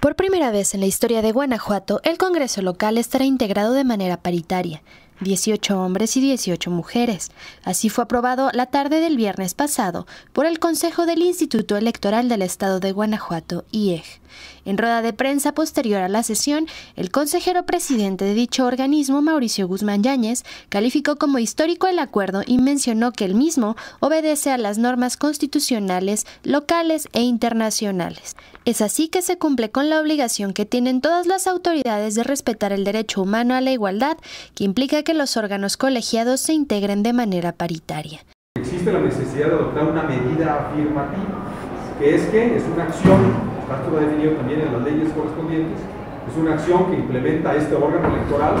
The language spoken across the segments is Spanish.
Por primera vez en la historia de Guanajuato, el Congreso local estará integrado de manera paritaria, 18 hombres y 18 mujeres. Así fue aprobado la tarde del viernes pasado por el Consejo del Instituto Electoral del Estado de Guanajuato, IEG. En rueda de prensa posterior a la sesión, el consejero presidente de dicho organismo, Mauricio Guzmán Yáñez, calificó como histórico el acuerdo y mencionó que el mismo obedece a las normas constitucionales, locales e internacionales. Es así que se cumple con la obligación que tienen todas las autoridades de respetar el derecho humano a la igualdad, que implica que los órganos colegiados se integren de manera paritaria. Existe la necesidad de adoptar una medida afirmativa que es que es una acción, lo ha definido también en las leyes correspondientes, es una acción que implementa este órgano electoral,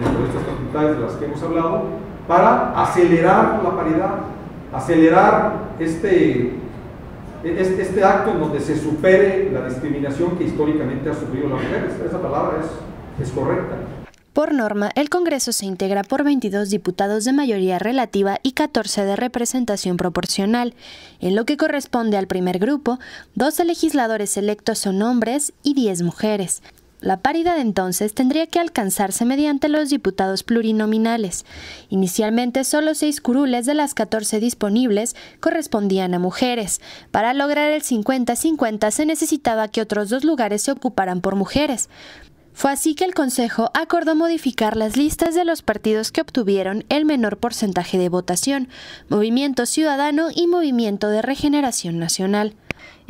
dentro de estas facultades de las que hemos hablado, para acelerar la paridad, acelerar este, este, este acto en donde se supere la discriminación que históricamente ha sufrido la mujer. Esa palabra es, es correcta. Por norma, el Congreso se integra por 22 diputados de mayoría relativa y 14 de representación proporcional. En lo que corresponde al primer grupo, 12 legisladores electos son hombres y 10 mujeres. La paridad entonces tendría que alcanzarse mediante los diputados plurinominales. Inicialmente solo seis curules de las 14 disponibles correspondían a mujeres. Para lograr el 50-50 se necesitaba que otros dos lugares se ocuparan por mujeres. Fue así que el Consejo acordó modificar las listas de los partidos que obtuvieron el menor porcentaje de votación, Movimiento Ciudadano y Movimiento de Regeneración Nacional.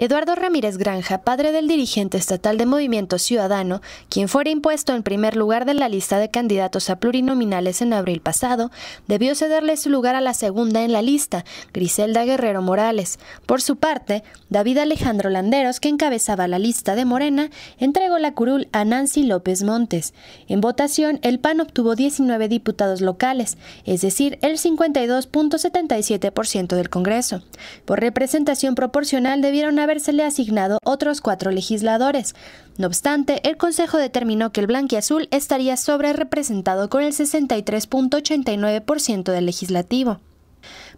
Eduardo Ramírez Granja, padre del dirigente estatal de Movimiento Ciudadano, quien fuera impuesto en primer lugar de la lista de candidatos a plurinominales en abril pasado, debió cederle su lugar a la segunda en la lista, Griselda Guerrero Morales. Por su parte, David Alejandro Landeros, que encabezaba la lista de Morena, entregó la curul a Nancy López Montes. En votación, el PAN obtuvo 19 diputados locales, es decir, el 52.77% del Congreso. Por representación proporcional debieron haber le asignado otros cuatro legisladores. No obstante, el Consejo determinó que el blanquiazul estaría sobre representado con el 63.89% del legislativo.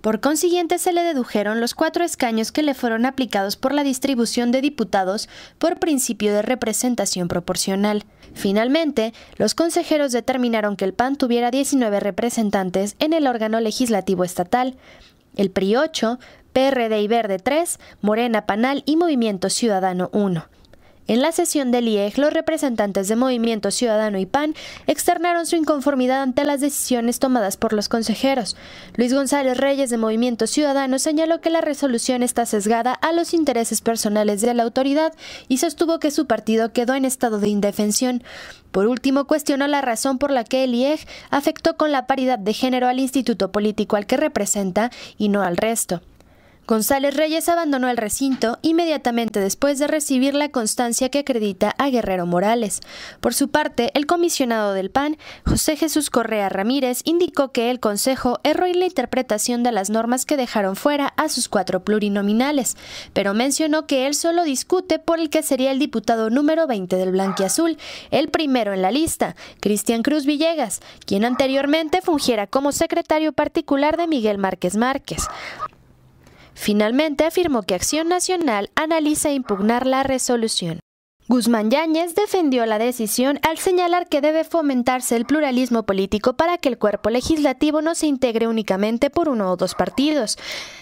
Por consiguiente, se le dedujeron los cuatro escaños que le fueron aplicados por la distribución de diputados por principio de representación proporcional. Finalmente, los consejeros determinaron que el PAN tuviera 19 representantes en el órgano legislativo estatal, el PRI 8, PRD y Verde 3, Morena, Panal y Movimiento Ciudadano 1. En la sesión del IEG, los representantes de Movimiento Ciudadano y PAN externaron su inconformidad ante las decisiones tomadas por los consejeros. Luis González Reyes de Movimiento Ciudadano señaló que la resolución está sesgada a los intereses personales de la autoridad y sostuvo que su partido quedó en estado de indefensión. Por último, cuestionó la razón por la que el IEG afectó con la paridad de género al instituto político al que representa y no al resto. González Reyes abandonó el recinto inmediatamente después de recibir la constancia que acredita a Guerrero Morales. Por su parte, el comisionado del PAN, José Jesús Correa Ramírez, indicó que el Consejo erró en la interpretación de las normas que dejaron fuera a sus cuatro plurinominales, pero mencionó que él solo discute por el que sería el diputado número 20 del Blanquiazul, el primero en la lista, Cristian Cruz Villegas, quien anteriormente fungiera como secretario particular de Miguel Márquez Márquez. Finalmente afirmó que Acción Nacional analiza e impugnar la resolución. Guzmán Yáñez defendió la decisión al señalar que debe fomentarse el pluralismo político para que el cuerpo legislativo no se integre únicamente por uno o dos partidos.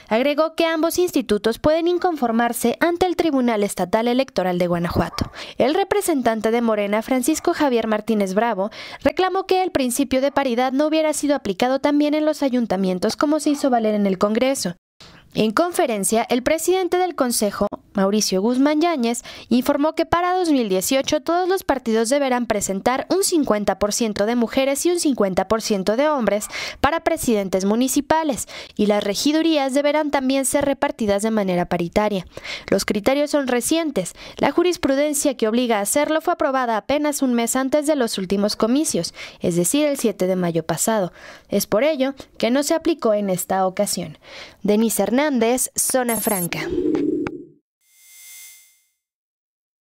Agregó que ambos institutos pueden inconformarse ante el Tribunal Estatal Electoral de Guanajuato. El representante de Morena, Francisco Javier Martínez Bravo, reclamó que el principio de paridad no hubiera sido aplicado también en los ayuntamientos como se hizo valer en el Congreso. En conferencia, el presidente del Consejo, Mauricio Guzmán Yáñez, informó que para 2018 todos los partidos deberán presentar un 50% de mujeres y un 50% de hombres para presidentes municipales y las regidurías deberán también ser repartidas de manera paritaria. Los criterios son recientes. La jurisprudencia que obliga a hacerlo fue aprobada apenas un mes antes de los últimos comicios, es decir, el 7 de mayo pasado. Es por ello que no se aplicó en esta ocasión. Denise Hernández, Zona Franca.